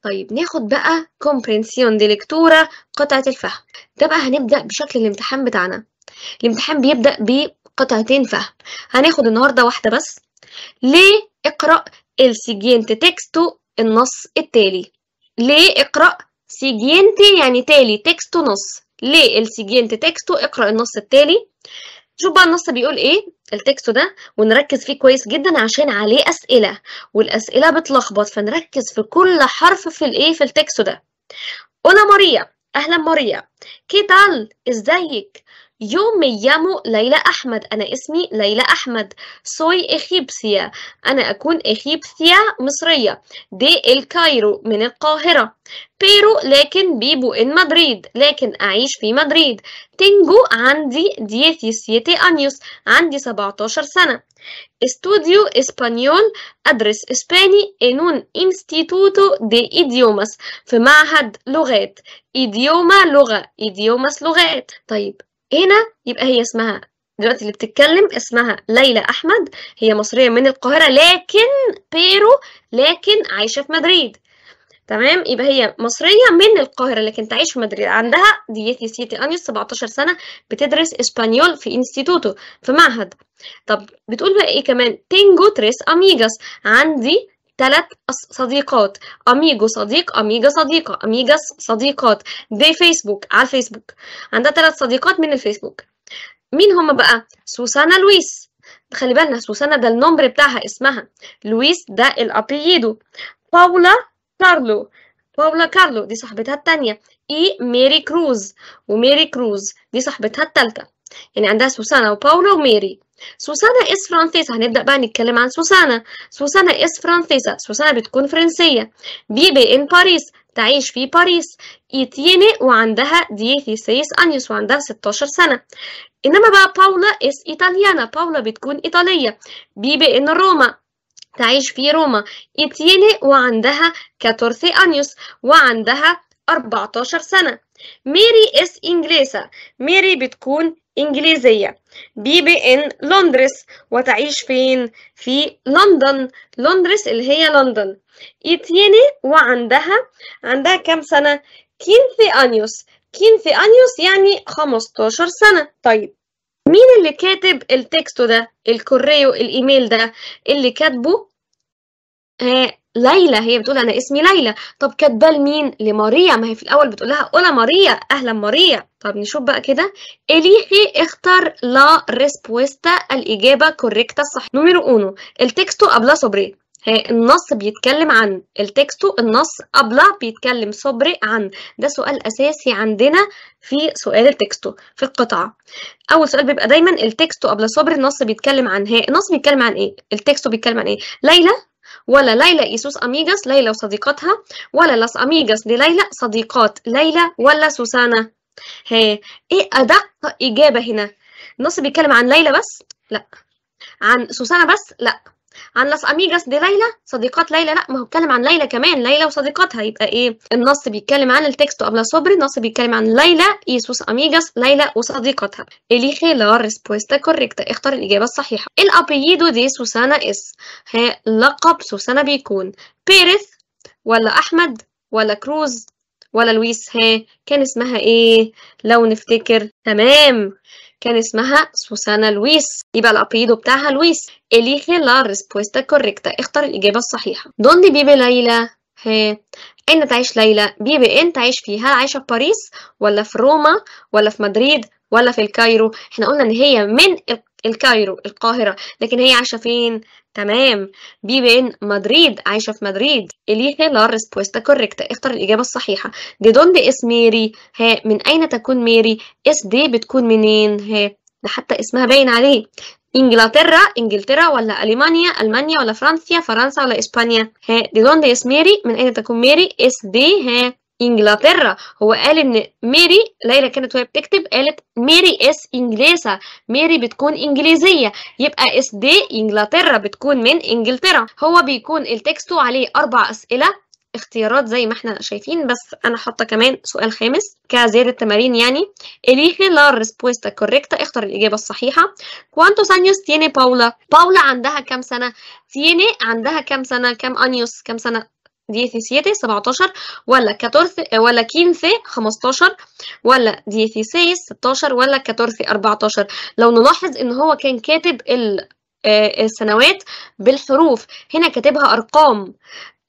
طيب ناخد بقى كومبرينسيون دي لكتورة قطعة الفهم ده بقى هنبدأ بشكل الامتحان بتاعنا الامتحان بيبدأ بقطعتين فهم هناخد النهاردة واحدة بس ليه اقرأ السيجينت تكستو النص التالي ليه اقرأ سيجينتي يعني تالي تكستو نص ليه السيجينت تكستو اقرأ النص التالي شوف بقى النص بيقول ايه التكست ده ونركز فيه كويس جدا عشان عليه اسئله والاسئله بتلخبط فنركز في كل حرف في الايه في التكست ده Hola ماريا اهلا ماريا. كي تال ازيك؟ Yo me llamo Leila Ahmed. أنا اسمي ليلى أحمد. Soy egipcia. أنا أكون egipcia مصرية. De El Cairo من القاهرة. Pero لكن vivo en Madrid. لكن أعيش في مدريد. Tengo عندي سيتي años. عندي 17 سنة. Estudio español. أدرس إسباني en un instituto de idiomas. في معهد لغات. إديوما لغة. إديوماس لغات. طيب هنا يبقى هي اسمها دلوقتي اللي بتتكلم اسمها ليلى أحمد هي مصرية من القاهرة لكن بيرو لكن عايشة في مدريد تمام يبقى هي مصرية من القاهرة لكن تعيش في مدريد عندها ديتي سيتي أنيس 17 سنة بتدرس إسبانيول في انستيتوتو في معهد طب بتقول بقى إيه كمان تينجو تريس أميجاس عندي ثلاث صديقات اميجو صديق اميجا صديقه اميجا صديقات دي فيسبوك على الفيسبوك عندها ثلاث صديقات من الفيسبوك مين هما بقى سوسانا لويس خلي بالنا سوسانا ده النمبر بتاعها اسمها لويس ده الابييدو باولا كارلو باولا كارلو دي صاحبتها التانية اي ميري كروز وميري كروز دي صاحبتها التالتة يعني عندها سوسانا وباولا وميري سوسانا اس فرانسيسا هنبدأ بقى نتكلم عن سوسانا سوسانا اس فرانسيسا سوسانا بتكون فرنسية بيبي ان باريس تعيش في باريس إيتيني وعندها سيس أنيوس وعندها 16 سنة إنما بقى باولا اس إيطاليانا باولا بتكون إيطالية بيبي إن روما تعيش في روما إيتيني وعندها 14 أنيوس وعندها 14 سنة ميري اس إنجليسا ميري بتكون إنجليزية بيبي إن لندرس وتعيش فين؟ في لندن لندرس اللي هي لندن إتيني وعندها عندها كام سنة؟ كينثي أنيوس كينثي أنيوس يعني 15 سنة طيب مين اللي كاتب التكست ده الكوريو الايميل ده اللي كاتبه آه، ليلى هي بتقول انا اسمي ليلى طب كاتبه لمين لماريا ما هي في الاول بتقول لها اولا ماريا اهلا ماريا طب نشوف بقى كده اليخي اختار لا ريسبويستا الاجابه كوريكتا الصح نمرو اونو التكستو ابلا هي النص بيتكلم عن التكستو النص ابلا بيتكلم صبري عن ده سؤال اساسي عندنا في سؤال التكستو في القطعه اول سؤال بيبقى دايما التكستو ابلا صبري النص بيتكلم عن هي النص بيتكلم عن ايه التكستو بيتكلم عن ايه ليلى ولا ليلى إيسوس sus ليلى وصديقاتها ولا لاس أميجاس لليلى صديقات ليلى ولا سوسانا ها ايه ادق اجابه هنا النص بيتكلم عن ليلى بس لا عن سوسانا بس لا عن لاس اميجاس دي ليلى صديقات ليلى لا ما هو اتكلم عن ليلى كمان ليلى وصديقاتها يبقى ايه النص بيتكلم عن التكست قبل صبري النص بيتكلم عن ليلى يسوس اميجاس ليلى وصديقاتها اليجي لا ريسبوستا كوريكتا اختار الاجابه الصحيحه الابييدو دي سوسانا اس ها لقب سوسانا بيكون بيرث ولا احمد ولا كروز ولا لويس ها كان اسمها ايه لو نفتكر تمام كان اسمها سوسانا لويس يبقى الابيدو بتاعها لويس elige لا ريسبوستا كوريكتا اختر الإجابة الصحيحة donde بيبي ليلى هي أين تعيش ليلى بيبي أين تعيش فيها عايشة في باريس ولا في روما ولا في مدريد ولا في الكايرو احنا قلنا ان هي من الكايرو القاهرة لكن هي عايشة فين تمام بي بين مدريد عايشة في مدريد هي لا ريسبويستا كوريكتا اختر الإجابة الصحيحة دي دوند اس ميري ها من أين تكون ميري اس دي بتكون منين ها ده حتى اسمها باين عليه انجلترا انجلترا ولا المانيا المانيا ولا فرنسا فرنسا ولا اسبانيا ها دي دوند اس ميري من اين تكون ميري اس دي ها انجلترا هو قال ان ميري ليلى كانت وهي بتكتب قالت ميري اس انجليزا ميري بتكون انجليزيه يبقى اس دي انجلترا بتكون من انجلترا هو بيكون التكستو عليه اربع اسئله اختيارات زي ما احنا شايفين بس انا حاطه كمان سؤال خامس كزياده تمارين يعني elige لا ريسبوستا كوريكتا اختر الاجابه الصحيحه كوانتوس انيوس تيني باولا باولا عندها كام سنه تيني عندها كام سنه كام انيوس كام سنه دي 17 ولا 14 ولا 15 15 ولا 16 16 ولا 14 14 لو نلاحظ ان هو كان كاتب آه، السنوات بالحروف هنا كاتبها ارقام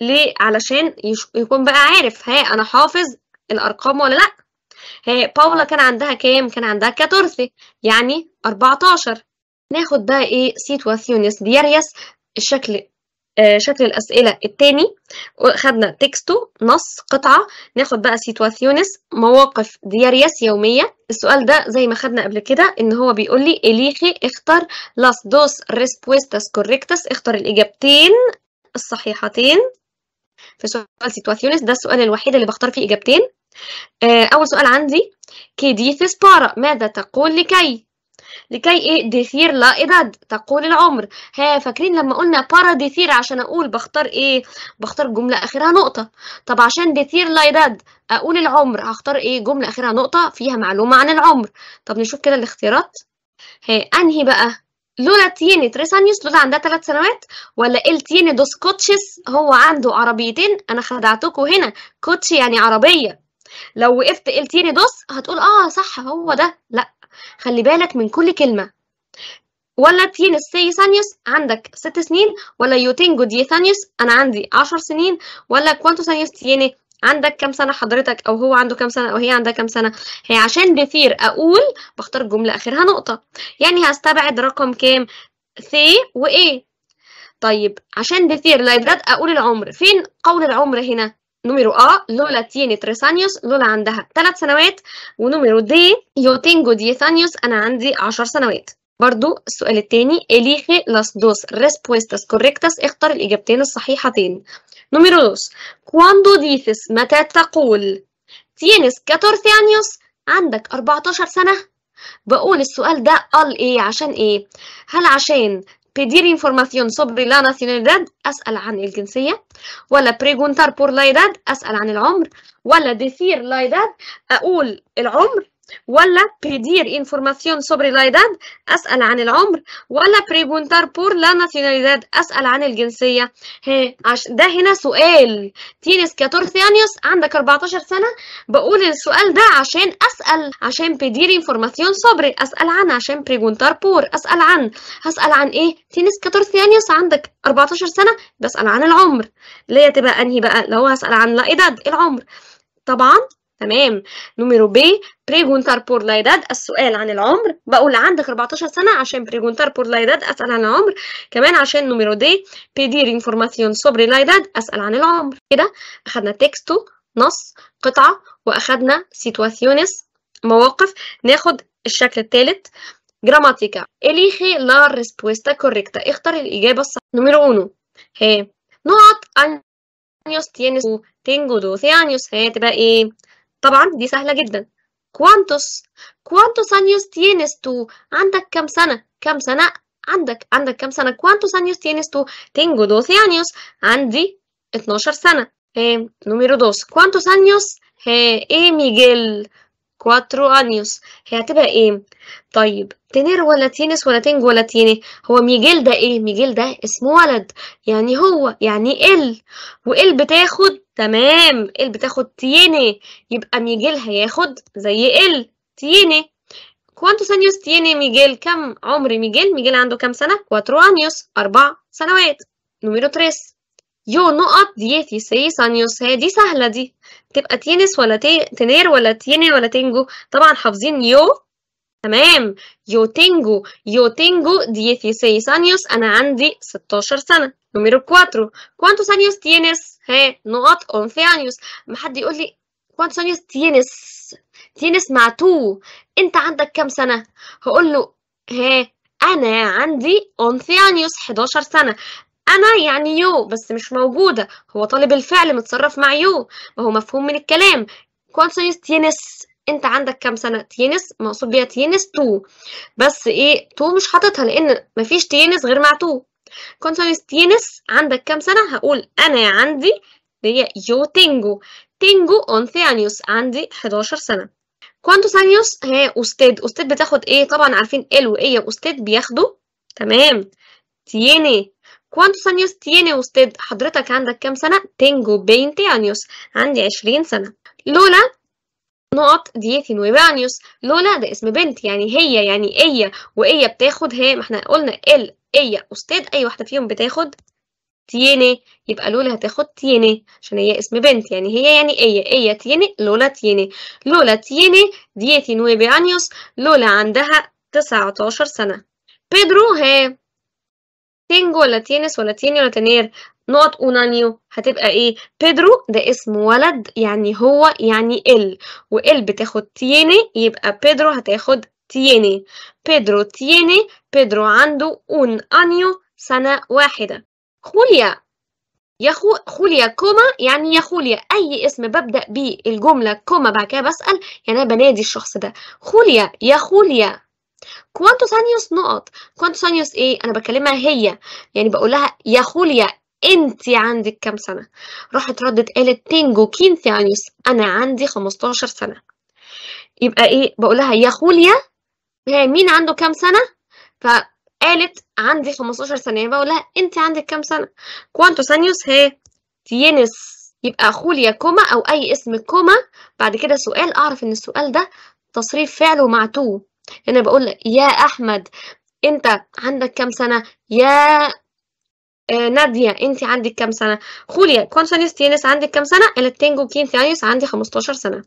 ليه علشان يكون بقى عارف ها انا حافظ الارقام ولا لا ها باولا كان عندها كام كان عندها 14 يعني 14 ناخد بقى ايه سيتواسيونس دياريس الشكل آه، شكل الأسئلة التاني خدنا تكستو نص قطعة ناخد بقى سيتواسيونس مواقف ديارياس يومية السؤال ده زي ما خدنا قبل كده ان هو بيقول لي إليخي اختر لاس دوس ريسبويستاس كوريكتاس اختر الإجابتين الصحيحتين في سؤال سيتواسيونس ده السؤال الوحيد اللي بختار فيه إجابتين آه، أول سؤال عندي كيديثس بارا ماذا تقول لكي لكي ايه ديثير لا اداد تقول العمر ها فاكرين لما قلنا بارا ديثير عشان أقول بختار إيه بختار جملة آخرها نقطة طب عشان ديثير لا اداد أقول العمر هختار إيه جملة آخرها نقطة فيها معلومة عن العمر طب نشوف كده الاختيارات ها أنهي بقى لولا تيني تريسانيوس لولا عندها ثلاث سنوات ولا ال تيني دوس كوتشيس هو عنده عربيتين انا خدعتكوا هنا كوتشي يعني عربيه لو وقفت ال تيني دوس هتقول اه صح هو ده لا خلي بالك من كل كلمة ولا تينس سي ثانيوس عندك ست سنين ولا يوتينجو دي ثانيوس أنا عندي عشر سنين ولا كوانتو ثانيوس تيني عندك كام سنة حضرتك أو هو عنده كام سنة أو هي عندها كام سنة هي عشان بثير أقول بختار جملة آخرها نقطة يعني هستبعد رقم كام ثي وإيه طيب عشان بثير لا يدرد أقول العمر فين قول العمر هنا نمرو A لولا تيني 3 سانيوس لولا عندها 3 سنوات ونمرو D يوتينجو 10 سانيوس أنا عندي عشر سنوات برضو السؤال الثاني إليخي لاس دوس ريسبوستس كوريكتس اختر الإجابتين الصحيحتين نمرو دوس كواندو ديثس متى تقول تينيس 14 سانيوس عندك اربعتاشر سنة بقول السؤال ده قال ايه عشان ايه هل عشان pedir información sobre la nacionalidad أسأل عن الجنسية ولا preguntar por la edad أسأل عن العمر ولا decir la edad أقول العمر ولا بيدير انفورماسيون سوبري لا اسال عن العمر ولا بريبونتار بور لا ناسيوناليداد اسال عن الجنسيه هي عش... ده هنا سؤال تينيس كاتورثيانيوس عندك 14 سنه بقول السؤال ده عشان اسال عشان بيدير انفورماسيون سوبري اسال عن عشان بريبونتار بور اسال عن هسال عن ايه تينيس كاتورثيانيوس عندك 14 سنه بسال عن العمر ليه تبقى انهي بقى لو هسال عن لا ايداد العمر طبعا تمام نوميرو بي بريغونتار بور لايداد السؤال عن العمر بقول عندك 14 سنة عشان بريغونتار بور لايداد أسأل عن العمر كمان عشان نوميرو دي بيدير انفورماسيون سوبري لايداد أسأل عن العمر كده أخدنا تكستو نص قطعة وأخدنا سيتواسيونس مواقف ناخد الشكل الثالث جراماتيكا إليخي لا ريسبويستا كوريكتا اختر الإجابة الصحيحة نوميرو أونو هي نقط أنيوس تينيس تينجو 12 años هي تبقى ايه طبعا دي سهلة جدا كوانتوس كوانتوس انيوس تينس تو عندك كام سنة كام سنة عندك عندك كام سنة كوانتوس انيوس تينس تو تنجو دوثي انيوس عندي 12 سنة ايه نوميرو دوس كوانتوس انيوس ايه eh 4 انيوس هي هتبقى ايه طيب تينير ولا تينس ولا تينجو ولا تيني هو ميجيل ده ايه ميجيل ده اسمه ولد يعني هو يعني ال وال بتاخد تمام ال بتاخد تيني يبقى ميجيل هياخد زي ال تيني كوانتوس انيوس تيني ميجيل كم عمر ميجيل ميجيل عنده كم سنة كواترو انيوس أربع سنوات نميرو تريس يو نقط ديتي سي سانيوس هي دي سهلة دي تبقى تينس ولا تي... تنير ولا تيني ولا تنجو طبعا حافظين يو تمام يو تنجو يو تنجو ديتي سي سانيوس ايه أنا عندي 16 سنة نميرو كواترو كوانتوس انيوس تينس ها نقط كونفانيوس ما حد يقول لي كونفانيوس تينس تينس مع تو انت عندك كام سنه هقول له ها انا عندي اونثيانيوس 11 سنه انا يعني يو بس مش موجوده هو طالب الفعل متصرف مع يو ما هو مفهوم من الكلام كونسيوس تينس انت عندك كام سنه تينس مقصود بيها تينس تو بس ايه تو مش حاططها لان مفيش تينس غير مع تو consonants tienes عندك كام سنة هقول أنا عندي اللي هي يو تينجو تينجو 11 años عندي 11 سنة كوانتوس años هي أستاذ أستاذ بتاخد إيه طبعا عارفين إيه ال وإيه أستاذ بياخدوا تمام تيني كوانتوس años تيني أستاذ حضرتك عندك كام سنة تينجو 20 أنيوس عندي 20 سنة لولا نقط نويبا أنيوس لولا ده اسم بنت يعني هي يعني إيه وإيه بتاخد هي ما احنا قلنا ال اي أستاذ أي واحدة فيهم بتاخد تيني إيه، يبقى لولا هتاخد تيني إيه، عشان هي اسم بنت يعني هي يعني ايه ايه تيني لولا تيني إيه، لولا تيني ديتي نويبي أنيوس لولا عندها 19 سنة بيدرو ها تينجو ولا تينس ولا تيني ولا تنير نقط اونانيو هتبقى ايه بيدرو ده اسم ولد يعني هو يعني ال وال بتاخد تيني يبقى بيدرو هتاخد tiene. Pedro tiene. Pedro عنده un año سنة واحدة. يا خو... خوليا كوما يعني يا خوليا اي اسم ببدا بيه الجمله كوما بعد كده بسال يعني انا بنادي الشخص ده خوليا يا خوليا كوانتو سانيوس نقط كوانتو سانيوس ايه انا بكلمها هي يعني بقول لها يا خوليا انت عندك كام سنه راحت ردت قالت تينجو كينثي انا عندي 15 سنه يبقى ايه بقول لها يا خوليا آه، مين عنده كام سنة فقالت عندي 15 سنة يبقى يعني لها انت عندك كام سنة كوانتو سانيوس هي تينس يبقى خوليا كوما او اي اسم كوما بعد كده سؤال اعرف ان السؤال ده تصريف فعله ومعتوه انا هنا بقول يا احمد انت عندك كام سنة يا آه، نادية انت عندك كام سنة خوليا كوانتوس تينس عندك كام سنة التينجو كينتي عندي 15 سنة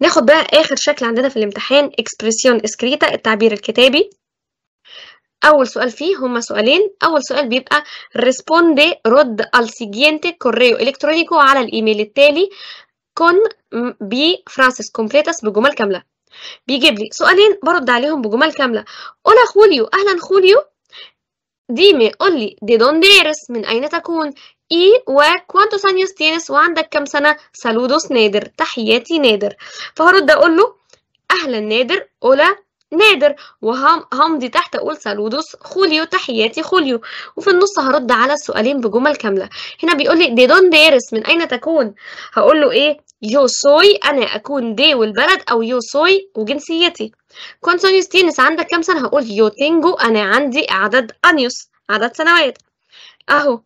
ناخد بقى آخر شكل عندنا في الامتحان إكسبرسيون إسكريتا التعبير الكتابي أول سؤال فيه هما سؤالين أول سؤال بيبقى ريسبوندي رد al سيجينتي correo الكترونيكو على الإيميل التالي بي بفرانسيس كومبليتاس بجمل كاملة بيجيب لي سؤالين برد عليهم بجمل كاملة أولا خوليو أهلا خوليو ديمي قولي دي دون ديرس من أين تكون اي و كوانتوس انيوس تينس وعندك كام سنة؟ سالودوس نادر تحياتي نادر فهرد أقول له أهلا نادر اولا نادر وهمضي تحت أقول سالودوس خوليو تحياتي خوليو وفي النص هرد على السؤالين بجمل كاملة هنا بيقول لي دي دون ديرس من أين تكون هقول له إيه يو سوي أنا أكون دي والبلد أو يو سوي وجنسيتي كونسونيوس تينس عندك كام سنة هقول يو تينجو أنا عندي عدد أنيوس عدد سنوات أهو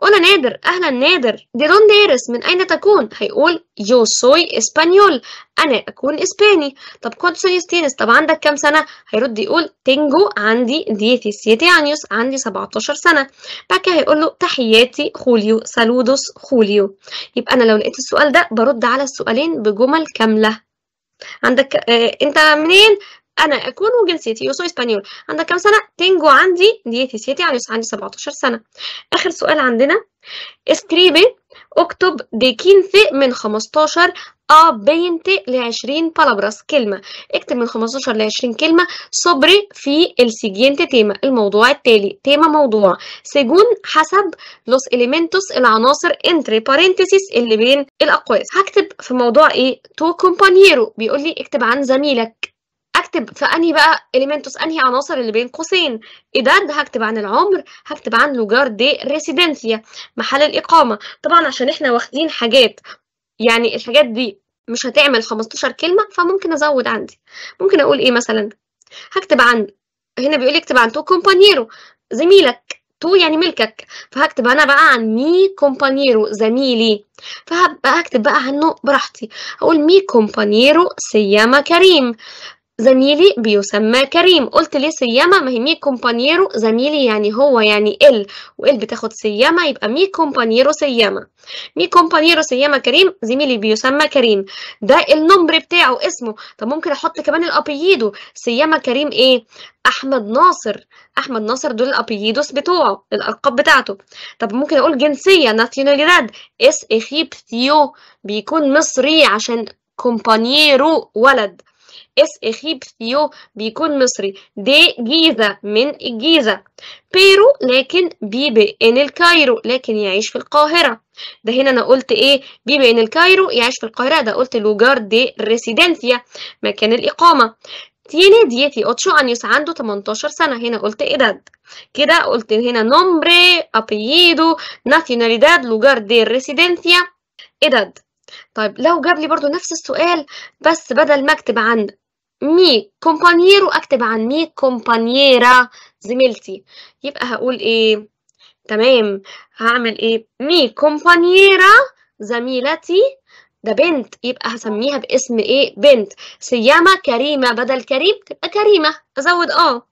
Hola نادر أهلا نادر دي دون دارس من أين تكون؟ هيقول يو سوي إسبانيول أنا أكون إسباني طب كنت سوي tienes؟ طب عندك كام سنة؟ هيرد يقول تنجو عندي 17 años عندي 17 سنة بعد كده هيقول له تحياتي خوليو سالودوس خوليو يبقى أنا لو لقيت السؤال ده برد على السؤالين بجمل كاملة عندك آه انت منين أنا أكون وجنسيتي يو سو إسبانيول عندك كام سنة؟ تنجو عندي سيتي يعني عندي 17 سنة آخر سؤال عندنا اسكريبي اكتب دي 15 من 15 ا بينتي ل 20 بالابراس كلمة اكتب من 15 ل 20 كلمة صبري في السيجينت تيما الموضوع التالي تيما موضوع سجون حسب لوس إليمنتوس العناصر انتري بارينتيسيس اللي بين الأقواس هكتب في موضوع ايه تو كومبانيرو بيقول لي اكتب عن زميلك هكتب في انهي بقى اليمنتوس انهي عناصر اللي بين قوسين اداد هكتب عن العمر هكتب عن لوجار دي ريسيدنسيا محل الاقامه طبعا عشان احنا واخدين حاجات يعني الحاجات دي مش هتعمل 15 كلمه فممكن ازود عندي ممكن اقول ايه مثلا هكتب عن هنا بيقول اكتب عن تو كومبانيرو زميلك تو يعني ملكك فهكتب انا بقى عن مي كومبانيرو زميلي فهبقى هكتب بقى عنه براحتي هقول مي كومبانيرو سيما كريم زميلي بيسمى كريم قلت ليه سيما ما هي مي كومبانيرو زميلي يعني هو يعني ال وال بتاخد سيما يبقى مي كومبانيرو سيما مي كومبانيرو سيما كريم زميلي بيسمى كريم ده النمبر بتاعه اسمه طب ممكن احط كمان الابييدو سيما كريم ايه احمد ناصر احمد ناصر دول الابييدوس بتوعه الالقاب بتاعته طب ممكن اقول جنسيه ناتيوناليداد اس اخيبتيو بيكون مصري عشان كومبانيرو ولد اس اخيبثيو بيكون مصري دي جيزة من الجيزة بيرو لكن بيبي إن الكايرو لكن يعيش في القاهرة ده هنا أنا قلت إيه بيبي إن الكايرو يعيش في القاهرة ده قلت لوجار دي ريسيدنسيا مكان الإقامة تيني ديتي اوتشو انيوس عنده 18 سنة هنا قلت إداد كده قلت هنا نومبري ابييدو ناسيوناليداد لوجار دي ريسيدنسيا إداد طيب لو جاب لي برضو نفس السؤال بس بدل ما اكتب عن مي كومبانييرو اكتب عن مي كومبانييرا زميلتي يبقى هقول ايه تمام هعمل ايه مي كومبانييرا زميلتي ده بنت يبقى هسميها باسم ايه بنت سيامة كريمة بدل كريم تبقى كريمة ازود اه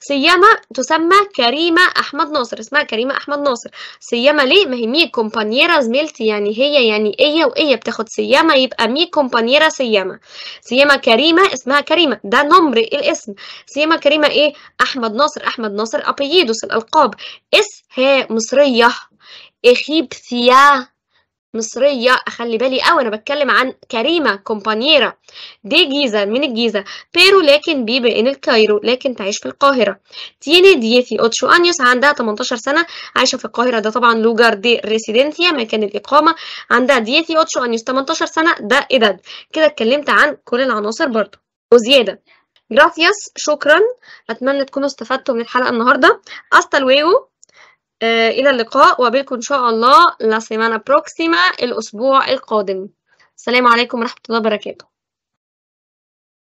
سيما تسمى كريمة أحمد ناصر اسمها كريمة أحمد ناصر سيما ليه ما هي مي كومبانيرا زميلتي يعني هي يعني إيه وإيه بتاخد سيما يبقى مي كومبانيرا سيما سيما كريمة اسمها كريمة ده نمر الاسم سيما كريمة إيه أحمد ناصر أحمد ناصر أبيدوس الألقاب اس ها مصرية إخيبثيا مصرية أخلي بالي أو أنا بتكلم عن كريمة كومبانييرا دي جيزة من الجيزة بيرو لكن بي بإن الكايرو لكن تعيش في القاهرة تيني ديتي أوتشو أنيوس عندها 18 سنة عايشة في القاهرة ده طبعا لوجار دي ريسيدنتيا مكان الإقامة عندها ديتي أوتشو أنيوس 18 سنة ده إداد كده اتكلمت عن كل العناصر برضه وزيادة جراسياس شكرا اتمنى تكونوا استفدتوا من الحلقه النهارده استا لويو آه، إلى اللقاء وبيكم إن شاء الله لا سيمانا بروكسيما الأسبوع القادم السلام عليكم ورحمة الله وبركاته